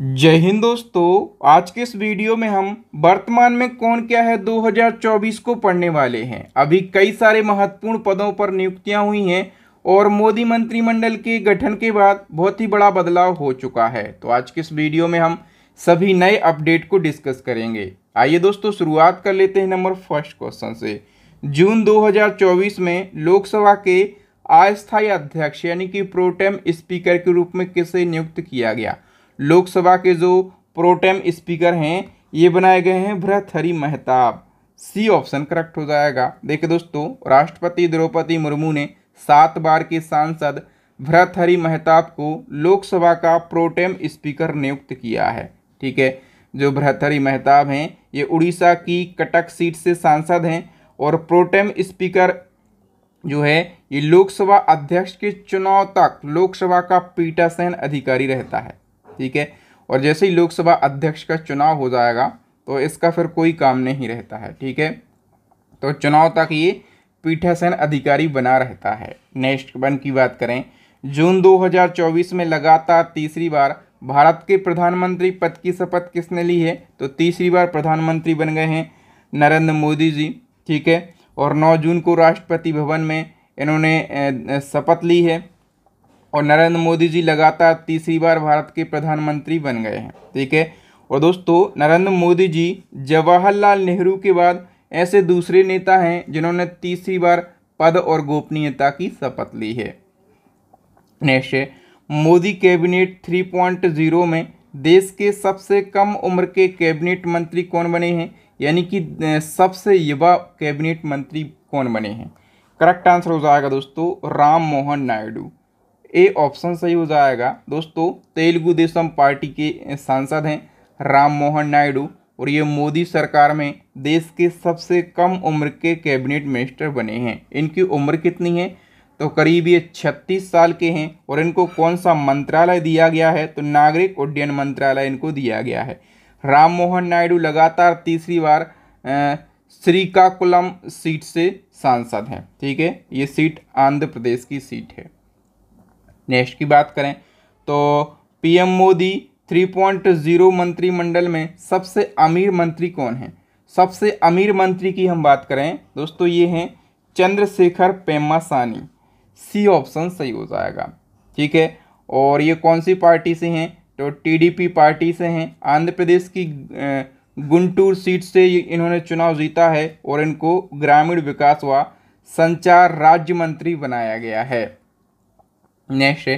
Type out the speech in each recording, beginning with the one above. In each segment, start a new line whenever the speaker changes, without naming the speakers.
जय हिंद दोस्तों आज के इस वीडियो में हम वर्तमान में कौन क्या है 2024 को पढ़ने वाले हैं अभी कई सारे महत्वपूर्ण पदों पर नियुक्तियां हुई हैं और मोदी मंत्रिमंडल के गठन के बाद बहुत ही बड़ा बदलाव हो चुका है तो आज के इस वीडियो में हम सभी नए अपडेट को डिस्कस करेंगे आइए दोस्तों शुरुआत कर लेते हैं नंबर फर्स्ट क्वेश्चन से जून दो में लोकसभा के अस्थायी अध्यक्ष यानी कि प्रोटेम स्पीकर के रूप में किसे नियुक्त किया गया लोकसभा के जो प्रोटेम स्पीकर हैं ये बनाए गए हैं Bhartruhari Mahtab C option correct हो जाएगा देखिए दोस्तों राष्ट्रपति द्रौपदी मुर्मू ने सात बार के सांसद हरी मेहताब को लोकसभा का प्रोटेम स्पीकर नियुक्त किया है ठीक है जो हरी मेहताब हैं ये उड़ीसा की कटक सीट से सांसद हैं और प्रोटेम स्पीकर जो है ये लोकसभा अध्यक्ष के चुनाव तक लोकसभा का पीटासन अधिकारी रहता है ठीक है और जैसे ही लोकसभा अध्यक्ष का चुनाव हो जाएगा तो इसका फिर कोई काम नहीं रहता है ठीक है तो चुनाव तक ये पीठासन अधिकारी बना रहता है नेक्स्ट वन की बात करें जून 2024 में लगातार तीसरी बार भारत के प्रधानमंत्री पद की शपथ किसने ली है तो तीसरी बार प्रधानमंत्री बन गए हैं नरेंद्र मोदी जी ठीक है और 9 जून को राष्ट्रपति भवन में इन्होंने शपथ ली है और नरेंद्र मोदी जी लगातार तीसरी बार भारत के प्रधानमंत्री बन गए हैं ठीक है और दोस्तों नरेंद्र मोदी जी जवाहरलाल नेहरू के बाद ऐसे दूसरे नेता हैं जिन्होंने तीसरी बार पद और गोपनीयता की शपथ ली है नेक्स्ट है मोदी कैबिनेट 3.0 में देश के सबसे कम उम्र के कैबिनेट मंत्री कौन बने हैं यानी कि सबसे युवा कैबिनेट मंत्री कौन बने हैं करेक्ट आंसर हो जाएगा दोस्तों राम मोहन नायडू ए ऑप्शन सही हो जाएगा दोस्तों तेलुगु देशम पार्टी के सांसद हैं राम मोहन नायडू और ये मोदी सरकार में देश के सबसे कम उम्र के कैबिनेट मिनिस्टर बने हैं इनकी उम्र कितनी है तो करीब ये छत्तीस साल के हैं और इनको कौन सा मंत्रालय दिया गया है तो नागरिक उड्डयन मंत्रालय इनको दिया गया है राम मोहन नायडू लगातार तीसरी बार श्रीकाकुलम सीट से सांसद हैं ठीक है ये सीट आंध्र प्रदेश की सीट है नेक्स्ट की बात करें तो पीएम मोदी 3.0 मंत्रिमंडल में सबसे अमीर मंत्री कौन है सबसे अमीर मंत्री की हम बात करें दोस्तों ये हैं चंद्रशेखर पेमा सानी सी ऑप्शन सही हो जाएगा ठीक है और ये कौन सी पार्टी से हैं तो टीडीपी पार्टी से हैं आंध्र प्रदेश की गुंटूर सीट से इन्होंने चुनाव जीता है और इनको ग्रामीण विकास व संचार राज्य मंत्री बनाया गया है नेक्स्ट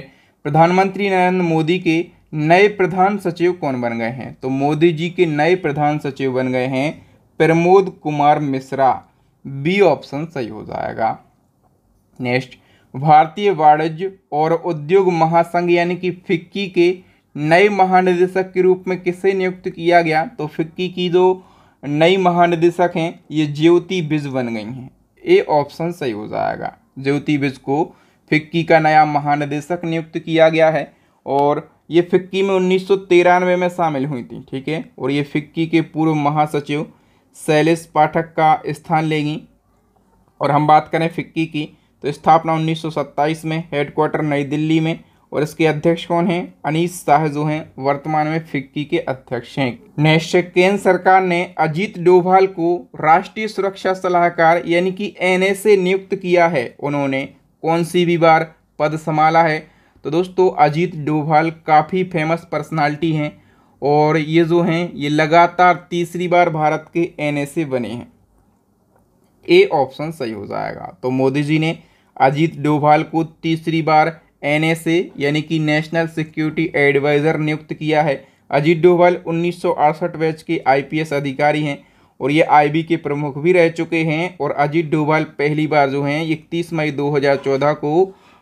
प्रधानमंत्री नरेंद्र मोदी के नए प्रधान सचिव कौन बन गए हैं तो मोदी जी के नए प्रधान सचिव बन गए हैं प्रमोद कुमार मिश्रा बी ऑप्शन सही हो जाएगा नेक्स्ट भारतीय वाणिज्य और उद्योग महासंघ यानी कि फिक्की के नए महानिदेशक के रूप में किसे नियुक्त किया गया तो फिक्की की जो नई महानिदेशक हैं ये ज्योति बिज बन गई हैं ए ऑप्शन सही हो जाएगा ज्योति बिज को फिक्की का नया महानिदेशक नियुक्त किया गया है और ये फिक्की में उन्नीस में शामिल हुई थी ठीक है और ये फिक्की के पूर्व महासचिव शैलेश पाठक का स्थान लेगी और हम बात करें फिक्की की तो स्थापना 1927 में हेडक्वार्टर नई दिल्ली में और इसके अध्यक्ष कौन हैं अनीस शाह जो हैं वर्तमान में फिक्की के अध्यक्ष हैं नेश केंद्र सरकार ने अजीत डोभाल को राष्ट्रीय सुरक्षा सलाहकार यानी कि एनएसए नियुक्त किया है उन्होंने कौन सी भी बार पद संभाला है तो दोस्तों अजीत डोभाल काफ़ी फेमस पर्सनालिटी हैं और ये जो हैं ये लगातार तीसरी बार भारत के एनएसए बने हैं ए ऑप्शन सही हो जाएगा तो मोदी जी ने अजीत डोभाल को तीसरी बार एनएसए यानी कि नेशनल सिक्योरिटी एडवाइज़र नियुक्त किया है अजीत डोभाल उन्नीस बैच के आईपीएस अधिकारी हैं और ये आईबी के प्रमुख भी रह चुके हैं और अजीत डोभाल पहली बार जो हैं इकतीस मई 2014 को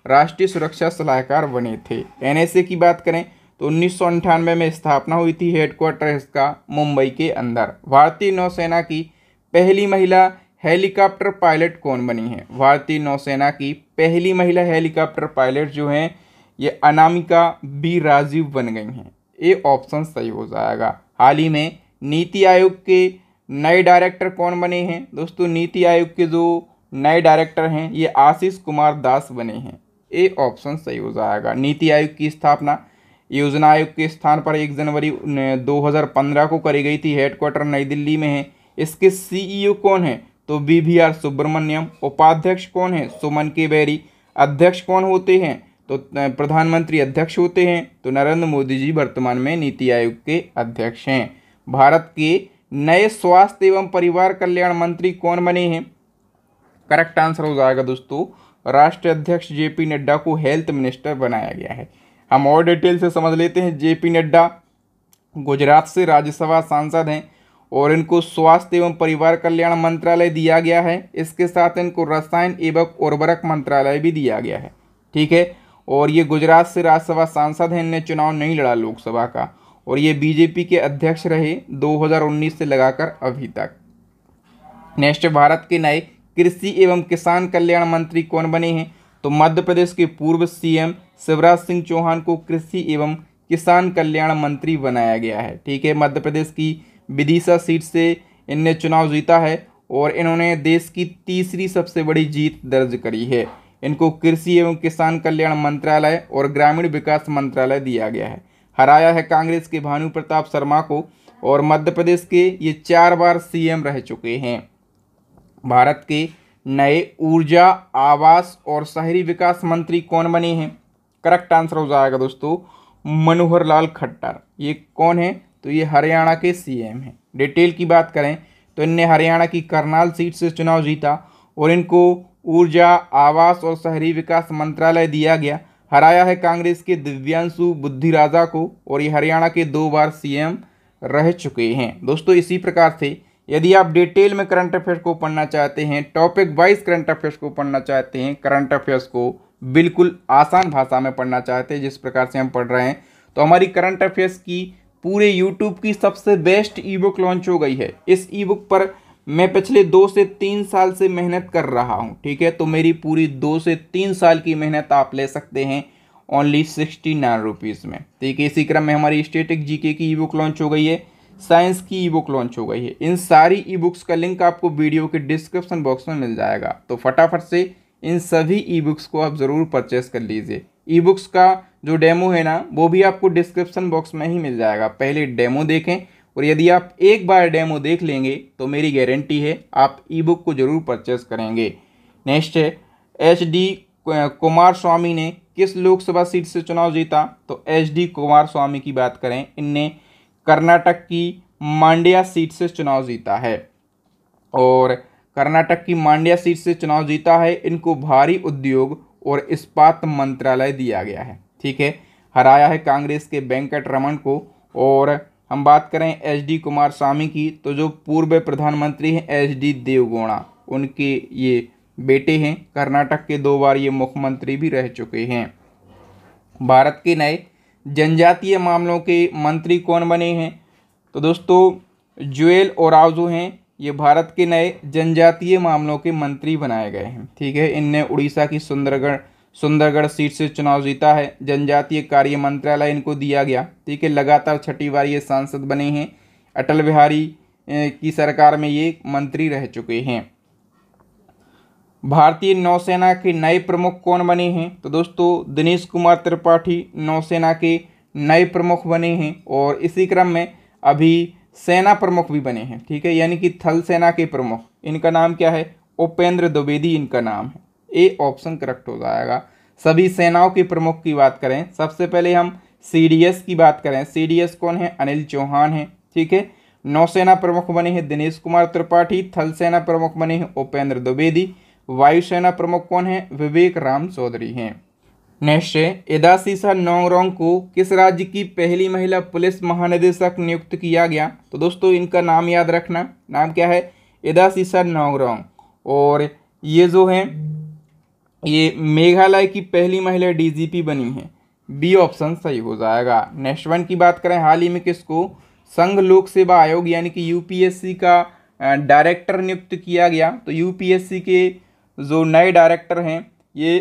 राष्ट्रीय सुरक्षा सलाहकार बने थे एनएसए की बात करें तो उन्नीस में स्थापना हुई थी हेडक्वार्टर का मुंबई के अंदर भारतीय नौसेना की पहली महिला हेलीकॉप्टर पायलट कौन बनी है भारतीय नौसेना की पहली महिला हेलीकॉप्टर पायलट जो हैं ये अनामिका बी राजीव बन गई हैं ये ऑप्शन सही हो जाएगा हाल ही में नीति आयोग के नए डायरेक्टर कौन बने हैं दोस्तों नीति आयोग के जो नए डायरेक्टर हैं ये आशीष कुमार दास बने हैं ए ऑप्शन सही हो जाएगा नीति आयोग की स्थापना योजना आयोग के स्थान पर एक जनवरी 2015 को करी गई थी हेडक्वार्टर नई दिल्ली में है इसके सीईओ e कौन है तो बी वी आर सुब्रमण्यम उपाध्यक्ष कौन है सुमन के बैरी अध्यक्ष कौन होते हैं तो प्रधानमंत्री अध्यक्ष होते हैं तो नरेंद्र मोदी जी वर्तमान में नीति आयोग के अध्यक्ष हैं भारत के नए स्वास्थ्य एवं परिवार कल्याण मंत्री कौन बने हैं करेक्ट आंसर हो जाएगा दोस्तों राष्ट्रीय अध्यक्ष जे पी नड्डा को हेल्थ मिनिस्टर बनाया गया है हम और डिटेल से समझ लेते हैं जे पी नड्डा गुजरात से राज्यसभा सांसद हैं और इनको स्वास्थ्य एवं परिवार कल्याण मंत्रालय दिया गया है इसके साथ इनको रसायन एवं उर्वरक मंत्रालय भी दिया गया है ठीक है और ये गुजरात से राज्यसभा सांसद हैं इनने चुनाव नहीं लड़ा लोकसभा का और ये बीजेपी के अध्यक्ष रहे 2019 से लगाकर अभी तक नेक्स्ट भारत के नए कृषि एवं किसान कल्याण मंत्री कौन बने हैं तो मध्य प्रदेश के पूर्व सीएम शिवराज सिंह चौहान को कृषि एवं किसान कल्याण मंत्री बनाया गया है ठीक है मध्य प्रदेश की विदिशा सीट से इनने चुनाव जीता है और इन्होंने देश की तीसरी सबसे बड़ी जीत दर्ज करी है इनको कृषि एवं किसान कल्याण मंत्रालय और ग्रामीण विकास मंत्रालय दिया गया है हराया है कांग्रेस के भानु प्रताप शर्मा को और मध्य प्रदेश के ये चार बार सीएम रह चुके हैं भारत के नए ऊर्जा आवास और शहरी विकास मंत्री कौन बने हैं करेक्ट आंसर हो जाएगा दोस्तों मनोहर लाल खट्टर ये कौन है तो ये हरियाणा के सीएम हैं डिटेल की बात करें तो इनने हरियाणा की करनाल सीट से चुनाव जीता और इनको ऊर्जा आवास और शहरी विकास मंत्रालय दिया गया हराया है कांग्रेस के दिव्यांशु बुद्धिराजा को और ये हरियाणा के दो बार सीएम रह चुके हैं दोस्तों इसी प्रकार से यदि आप डिटेल में करंट अफेयर्स को पढ़ना चाहते हैं टॉपिक वाइज करंट अफेयर्स को पढ़ना चाहते हैं करंट अफेयर्स को बिल्कुल आसान भाषा में पढ़ना चाहते हैं जिस प्रकार से हम पढ़ रहे हैं तो हमारी करंट अफेयर्स की पूरे यूट्यूब की सबसे बेस्ट ई बुक लॉन्च हो गई है इस ई बुक पर मैं पिछले दो से तीन साल से मेहनत कर रहा हूँ ठीक है तो मेरी पूरी दो से तीन साल की मेहनत आप ले सकते हैं ओनली सिक्सटी नाइन रुपीज़ में ठीक है इसी क्रम में हमारी स्टेटिक जीके की ई बुक लॉन्च हो गई है साइंस की ई बुक लॉन्च हो गई है इन सारी ई बुक्स का लिंक आपको वीडियो के डिस्क्रिप्शन बॉक्स में मिल जाएगा तो फटाफट से इन सभी ई बुक्स को आप ज़रूर परचेस कर लीजिए ई बुक्स का जो डेमो है ना वो भी आपको डिस्क्रिप्शन बॉक्स में ही मिल जाएगा पहले डेमो देखें और यदि आप एक बार डेमो देख लेंगे तो मेरी गारंटी है आप ई बुक को ज़रूर परचेस करेंगे नेक्स्ट है एच डी कुमार स्वामी ने किस लोकसभा सीट से चुनाव जीता तो एच डी कुमार स्वामी की बात करें इनने कर्नाटक की मांड्या सीट से चुनाव जीता है और कर्नाटक की मांड्या सीट से चुनाव जीता है इनको भारी उद्योग और इस्पात मंत्रालय दिया गया है ठीक है हराया है कांग्रेस के वेंकट रमन को और हम बात करें एच डी कुमार स्वामी की तो जो पूर्व प्रधानमंत्री हैं एच डी देवगौड़ा उनके ये बेटे हैं कर्नाटक के दो बार ये मुख्यमंत्री भी रह चुके हैं भारत के नए जनजातीय मामलों के मंत्री कौन बने हैं तो दोस्तों जुएल ओराव जो हैं ये भारत के नए जनजातीय मामलों के मंत्री बनाए गए हैं ठीक है इनने उड़ीसा की सुंदरगढ़ सुंदरगढ़ सीट से चुनाव जीता है जनजातीय कार्य मंत्रालय इनको दिया गया ठीक है लगातार छठी बार ये सांसद बने हैं अटल बिहारी की सरकार में ये मंत्री रह चुके हैं भारतीय नौसेना के नए प्रमुख कौन बने हैं तो दोस्तों दिनेश कुमार त्रिपाठी नौसेना के नए प्रमुख बने हैं और इसी क्रम में अभी सेना प्रमुख भी बने हैं ठीक है यानी कि थल सेना के प्रमुख इनका नाम क्या है उपेंद्र द्विवेदी इनका नाम है ए ऑप्शन करेक्ट हो जाएगा सभी सेनाओं के प्रमुख की बात करें सबसे पहले हम सीडीएस की बात करें सी कौन है अनिल चौहान है ठीक है नौसेना प्रमुख बने हैं दिनेश कुमार त्रिपाठी थल सेना प्रमुख बने हैं उपेंद्र द्विवेदी वायुसेना प्रमुख कौन है विवेक राम चौधरी हैं नेक्स्ट है एदासीसा नोंगरोंग को किस राज्य की पहली महिला पुलिस महानिदेशक नियुक्त किया गया तो दोस्तों इनका नाम याद रखना नाम क्या है एदासीसा नोंगरोंग और ये जो है ये मेघालय की पहली महिला डीजीपी बनी है बी ऑप्शन सही हो जाएगा नेक्स्ट वन की बात करें हाल ही में किसको संघ लोक सेवा आयोग यानी कि यूपीएससी का डायरेक्टर नियुक्त किया गया तो यूपीएससी के जो नए डायरेक्टर हैं ये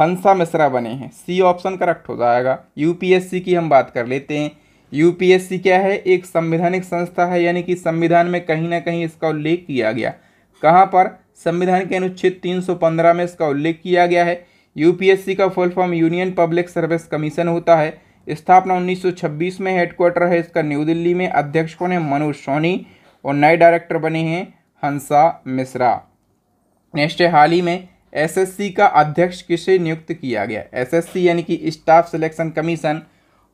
हंसा मिश्रा बने हैं सी ऑप्शन करेक्ट हो जाएगा यूपीएससी की हम बात कर लेते हैं यूपीएससी क्या है एक संवैधानिक संस्था है यानी कि संविधान में कहीं ना कहीं इसका उल्लेख किया गया कहाँ पर संविधान के अनुच्छेद 315 में इसका उल्लेख किया गया है यूपीएससी का full form union public service commission होता है स्थापना 1926 में हेडक्वार्टर है इसका न्यू दिल्ली में अध्यक्ष कौन है मनोज सोनी और नए डायरेक्टर बने हैं हंसा मिश्रा नेक्स्ट है हाल ही में एसएससी का अध्यक्ष किसे नियुक्त किया गया एसएससी यानी कि स्टाफ सिलेक्शन कमीशन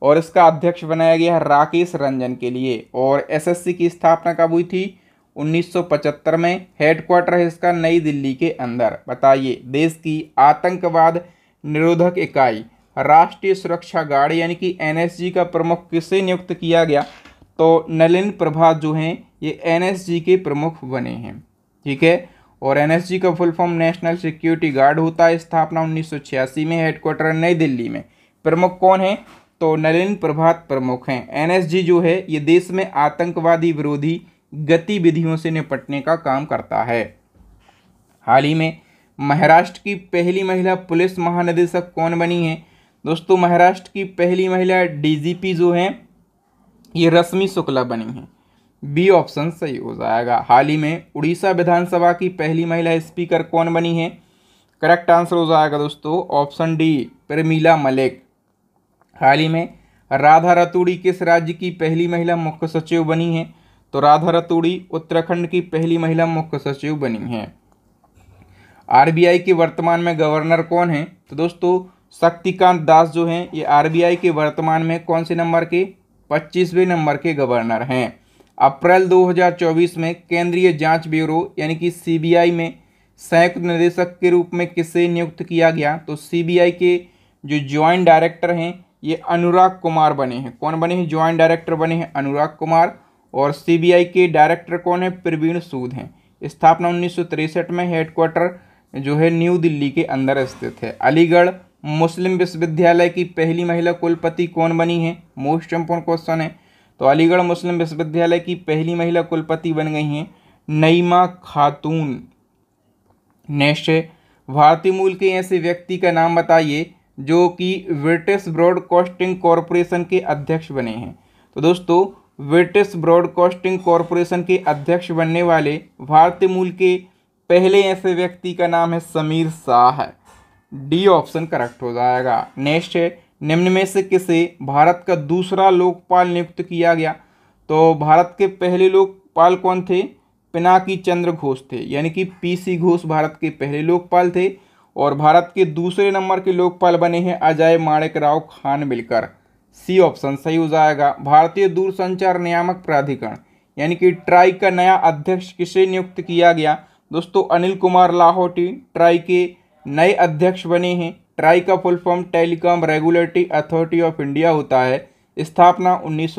और इसका अध्यक्ष बनाया गया है राकेश रंजन के लिए और एसएससी की स्थापना कब हुई थी 1975 में हेडक्वार्टर है इसका नई दिल्ली के अंदर बताइए देश की आतंकवाद निरोधक इकाई राष्ट्रीय सुरक्षा गार्ड यानी कि एन का प्रमुख किसे नियुक्त किया गया तो नलिन प्रभात जो हैं ये एन के प्रमुख बने हैं ठीक है और एन का full form national security guard होता है स्थापना उन्नीस में हेडक्वार्टर नई दिल्ली में प्रमुख कौन है तो नलिन प्रभात प्रमुख हैं एनएसजी जो है ये देश में आतंकवादी विरोधी गतिविधियों से निपटने का काम करता है हाल ही में महाराष्ट्र की पहली महिला पुलिस महानिदेशक कौन बनी है दोस्तों महाराष्ट्र की पहली महिला डीजीपी जो हैं ये रश्मि शुक्ला बनी हैं बी ऑप्शन सही हो जाएगा हाल ही में उड़ीसा विधानसभा की पहली महिला स्पीकर कौन बनी है करेक्ट आंसर हो जाएगा दोस्तों ऑप्शन डी प्रमीला मलिक हाल ही में राधा रतूड़ी किस राज्य की पहली महिला मुख्य सचिव बनी है तो राधा रतूड़ी उत्तराखंड की पहली महिला मुख्य सचिव बनी हैं आरबीआई के वर्तमान में गवर्नर कौन है तो दोस्तों शक्तिकांत दास जो हैं ये आरबीआई के वर्तमान में कौन से नंबर के पच्चीसवें नंबर के गवर्नर हैं अप्रैल 2024 में केंद्रीय जांच ब्यूरो यानी कि सीबीआई में संयुक्त निदेशक के रूप में किसे नियुक्त किया गया तो सीबीआई के जो ज्वाइंट डायरेक्टर हैं ये अनुराग कुमार बने हैं कौन बने हैं ज्वाइंट डायरेक्टर बने हैं अनुराग कुमार और सीबीआई के डायरेक्टर कौन है प्रवीण सूद हैं स्थापना उन्नीस में हेडक्वार्टर जो है न्यू दिल्ली के अंदर स्थित है अलीगढ़ मुस्लिम विश्वविद्यालय की पहली महिला कुलपति कौन बनी है मोस्ट इम्पोर्टेंट क्वेश्चन है तो अलीगढ़ मुस्लिम विश्वविद्यालय की पहली महिला कुलपति बन गई हैं नईमा खातून नेक्स्ट भारतीय मूल के ऐसे व्यक्ति का नाम बताइए जो कि ब्रिटिश ब्रॉडकास्टिंग कॉरपोरेशन के अध्यक्ष बने हैं तो दोस्तों ब्रिटिश ब्रॉडकास्टिंग कॉरपोरेशन के अध्यक्ष बनने वाले भारतीय मूल के पहले ऐसे व्यक्ति का नाम है Sameer Shah D option correct हो जाएगा नेक्स्ट है निम्न में से किसे भारत का दूसरा लोकपाल नियुक्त किया गया तो भारत के पहले लोकपाल कौन थे पिनाकी चंद्र घोष थे यानी कि पीसी घोष भारत के पहले लोकपाल थे और भारत के दूसरे नंबर के लोकपाल बने हैं अजय माणिक राव खान मिलकर सी ऑप्शन सही हो जाएगा भारतीय दूरसंचार नियामक प्राधिकरण यानी कि ट्राई का नया अध्यक्ष किसे नियुक्त किया गया दोस्तों अनिल कुमार लाहौटी ट्राई के नए अध्यक्ष बने हैं ट्राई का full form telecom regulatory authority of India होता है स्थापना उन्नीस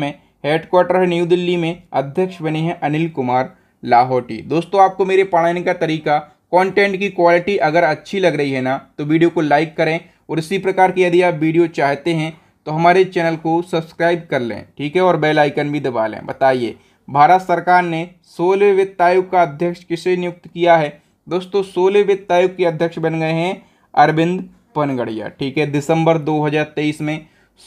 में हेडक्वार्टर है न्यू दिल्ली में अध्यक्ष बने हैं अनिल कुमार लाहौटी दोस्तों आपको मेरे पढ़ाने का तरीका कंटेंट की क्वालिटी अगर अच्छी लग रही है ना तो वीडियो को लाइक करें और इसी प्रकार की यदि आप वीडियो चाहते हैं तो हमारे चैनल को सब्सक्राइब कर लें ठीक है और बेल आइकन भी दबा लें बताइए भारत सरकार ने सोलह वित्त आयोग का अध्यक्ष किसे नियुक्त किया है दोस्तों सोलह वित्त आयोग के अध्यक्ष बन गए हैं अरविंद पनगड़िया ठीक है दिसंबर 2023 में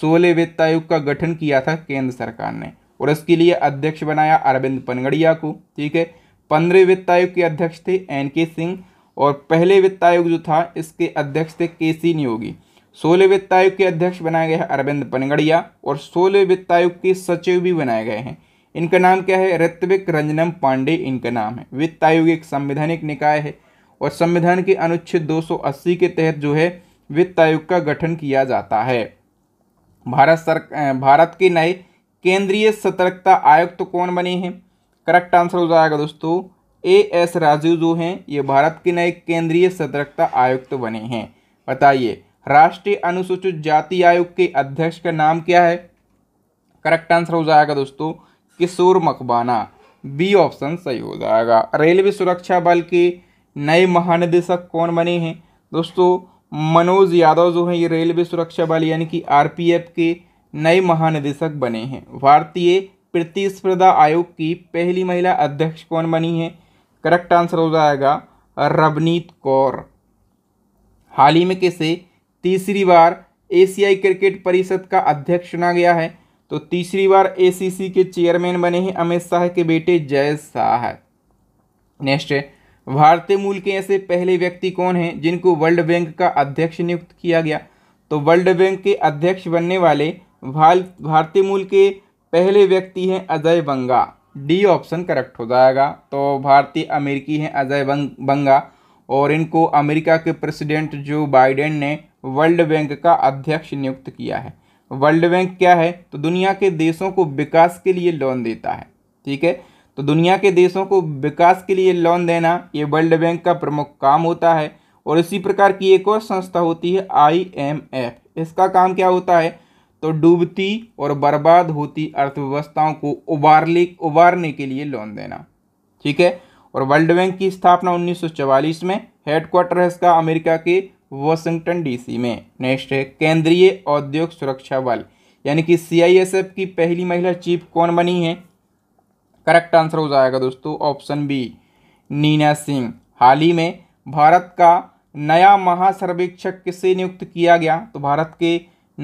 सोलह वित्त आयोग का गठन किया था केंद्र सरकार ने और इसके लिए अध्यक्ष बनाया अरविंद पनगड़िया को ठीक है पंद्रह वित्त आयोग के अध्यक्ष थे एन के सिंह और पहले वित्त आयोग जो था इसके अध्यक्ष थे के सी नियोगी सोलह वित्त आयोग के अध्यक्ष बनाए गए हैं अरविंद पनगड़िया और सोलह वित्त आयोग के सचिव भी बनाए गए हैं इनका नाम क्या है ऋत्विक रंजनम पांडे इनका नाम है वित्त आयोग एक संवैधानिक निकाय है और संविधान के अनुच्छेद 280 के तहत जो है वित्त आयोग का गठन किया जाता है भारत सर भारत के नए केंद्रीय सतर्कता आयुक्त तो कौन बने हैं करेक्ट आंसर हो जाएगा दोस्तों ए एस राजीव जो हैं ये भारत के नए केंद्रीय सतर्कता आयुक्त तो बने हैं बताइए राष्ट्रीय अनुसूचित जाति आयोग के अध्यक्ष का नाम क्या है करेक्ट आंसर हो जाएगा दोस्तों किशोर मकबाना बी ऑप्शन सही हो जाएगा रेलवे सुरक्षा बल के नए महानिदेशक कौन बने हैं दोस्तों मनोज यादव जो हैं ये रेलवे सुरक्षा बल यानी कि आरपीएफ के नए महानिदेशक बने हैं भारतीय प्रतिस्पर्धा आयोग की पहली महिला अध्यक्ष कौन बनी है करेक्ट आंसर हो जाएगा रवनीत कौर हाल ही में कैसे तीसरी बार एशियाई क्रिकेट परिषद का अध्यक्ष चुना गया है तो तीसरी बार एसीसी के चेयरमैन बने हैं अमित शाह के बेटे जय शाह नेक्स्ट भारतीय मूल के ऐसे पहले व्यक्ति कौन हैं जिनको वर्ल्ड बैंक का अध्यक्ष नियुक्त किया गया तो वर्ल्ड बैंक के अध्यक्ष बनने वाले भारतीय मूल के पहले व्यक्ति हैं Ajay Banga D option correct हो जाएगा तो भारतीय अमेरिकी हैं अजय बंगा और इनको अमेरिका के प्रेसिडेंट जो बाइडेन ने वर्ल्ड बैंक का अध्यक्ष नियुक्त किया है वर्ल्ड बैंक क्या है तो दुनिया के देशों को विकास के लिए लोन देता है ठीक है तो दुनिया के देशों को विकास के लिए लोन देना ये वर्ल्ड बैंक का प्रमुख काम होता है और इसी प्रकार की एक और संस्था होती है एफ इसका काम क्या होता है तो डूबती और बर्बाद होती अर्थव्यवस्थाओं को उबारने उबारने के लिए लोन देना ठीक है और वर्ल्ड बैंक की स्थापना 1944 में हेडक्वार्टर है इसका अमेरिका के वॉशिंगटन डीसी में नेक्स्ट है केंद्रीय औद्योगिक सुरक्षा बल यानी कि सीआईएसएफ की पहली महिला चीफ कौन बनी है करेक्ट आंसर हो जाएगा दोस्तों ऑप्शन बी नीना सिंह हाल ही में भारत का नया महासर्वेक्षक किसे नियुक्त किया गया तो भारत के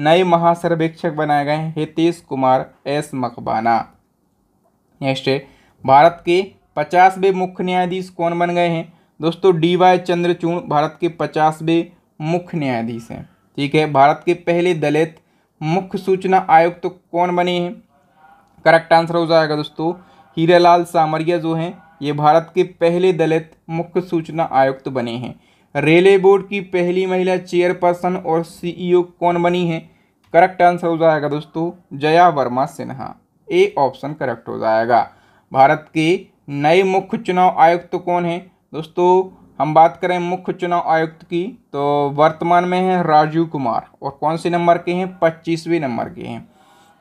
नए महासर्वेक्षक बनाए गए हैं हितेश कुमार एस मकबाना नेक्स्ट है भारत के पचासवें मुख्य न्यायाधीश कौन बन गए हैं दोस्तों डी वाई चंद्रचूड़ भारत के पचासवें मुख्य न्यायाधीश हैं ठीक है भारत के पहले दलित मुख्य सूचना आयुक्त तो कौन बने हैं करेक्ट आंसर हो जाएगा दोस्तों हीरालाल सामरिया जो हैं ये भारत के पहले दलित मुख्य सूचना आयुक्त तो बने हैं रेलवे बोर्ड की पहली महिला चेयरपर्सन और सीईओ कौन बनी है करेक्ट आंसर हो जाएगा दोस्तों Jaya Verma Sinha A option correct हो जाएगा भारत के नए मुख्य चुनाव आयुक्त तो कौन है दोस्तों हम बात करें मुख्य चुनाव आयुक्त की तो वर्तमान में है राजीव कुमार और कौन से नंबर के हैं पच्चीसवें नंबर के हैं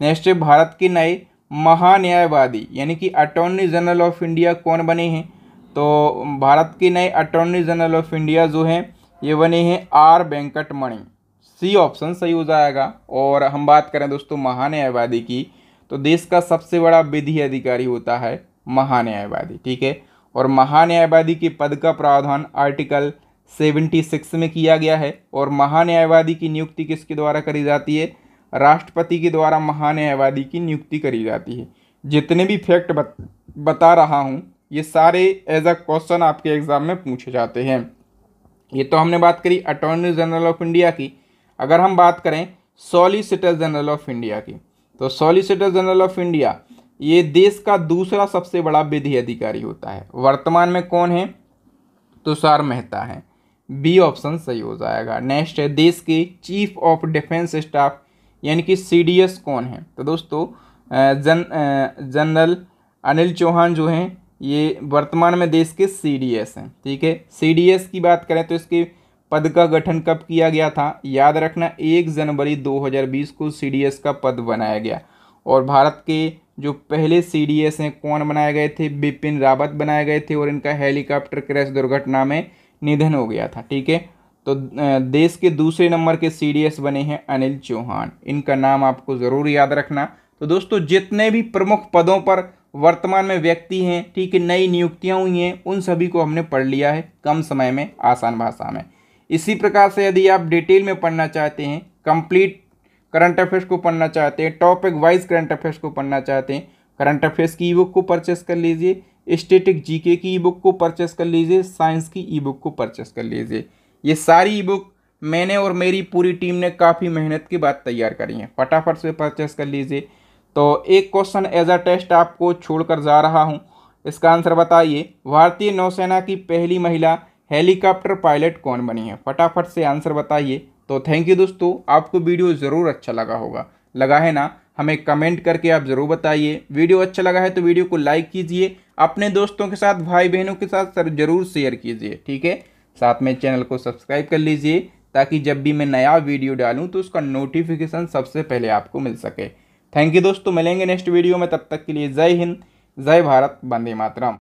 नेक्स्ट भारत के नए महान्यायवादी यानी कि अटॉर्नी जनरल ऑफ इंडिया कौन बने हैं तो भारत के नए अटॉर्नी जनरल ऑफ इंडिया जो हैं ये बने हैं R Venkat Mani C option सही हो जाएगा और हम बात करें दोस्तों महान्यायवादी की तो देश का सबसे बड़ा विधि अधिकारी होता है महान्यायवादी ठीक है और महान्यायवादी के पद का प्रावधान आर्टिकल 76 में किया गया है और महान्यायवादी की नियुक्ति किसके द्वारा करी जाती है राष्ट्रपति के द्वारा महान्यायवादी की नियुक्ति करी जाती है जितने भी फैक्ट बत, बता रहा हूँ ये सारे एज अ क्वेश्चन आपके एग्ज़ाम में पूछे जाते हैं ये तो हमने बात करी अटॉर्नी जनरल ऑफ इंडिया की अगर हम बात करें सॉलिसिटर जनरल ऑफ इंडिया की तो सॉलिसिटर जनरल ऑफ इंडिया ये देश का दूसरा सबसे बड़ा विधि अधिकारी होता है वर्तमान में कौन है तुषार मेहता है बी ऑप्शन सही हो जाएगा नेक्स्ट है देश के चीफ ऑफ डिफेंस स्टाफ यानी कि सीडीएस कौन है तो दोस्तों जन जनरल अनिल चौहान जो हैं ये वर्तमान में देश के सीडीएस हैं ठीक है सीडीएस की बात करें तो इसके पद का गठन कब किया गया था याद रखना एक जनवरी 2020 को सीडीएस का पद बनाया गया और भारत के जो पहले सी डी एस हैं कौन बनाए गए थे बिपिन रावत बनाए गए थे और इनका हेलीकॉप्टर क्रैश दुर्घटना में निधन हो गया था ठीक है तो देश के दूसरे नंबर के सी डी एस बने हैं अनिल चौहान इनका नाम आपको ज़रूर याद रखना तो दोस्तों जितने भी प्रमुख पदों पर वर्तमान में व्यक्ति हैं ठीक है नई नियुक्तियाँ हुई हैं उन सभी को हमने पढ़ लिया है कम समय में आसान भाषा में इसी प्रकार से यदि आप डिटेल में पढ़ना चाहते हैं कंप्लीट करंट अफेयर्स को पढ़ना चाहते हैं टॉपिक वाइज करंट अफेयर्स को पढ़ना चाहते हैं करंट अफेयर्स की ई बुक को परचेस कर लीजिए स्टेटिक जीके की ई बुक को परचेस कर लीजिए साइंस की ई बुक को परचेस कर लीजिए ये सारी ई बुक मैंने और मेरी पूरी टीम ने काफ़ी मेहनत के बाद तैयार करी है फटाफट से परचेस कर लीजिए तो एक क्वेश्चन एज अ टेस्ट आपको छोड़कर जा रहा हूँ इसका आंसर बताइए भारतीय नौसेना की पहली महिला हेलीकॉप्टर पायलट कौन बनी है फटाफट से आंसर बताइए तो थैंक यू दोस्तों आपको वीडियो ज़रूर अच्छा लगा होगा लगा है ना हमें कमेंट करके आप ज़रूर बताइए वीडियो अच्छा लगा है तो वीडियो को लाइक कीजिए अपने दोस्तों के साथ भाई बहनों के साथ सर ज़रूर शेयर कीजिए ठीक है साथ में चैनल को सब्सक्राइब कर लीजिए ताकि जब भी मैं नया वीडियो डालूँ तो उसका नोटिफिकेशन सबसे पहले आपको मिल सके थैंक यू दोस्तों मिलेंगे नेक्स्ट वीडियो में तब तक के लिए जय हिंद जय भारत वंदे मातरम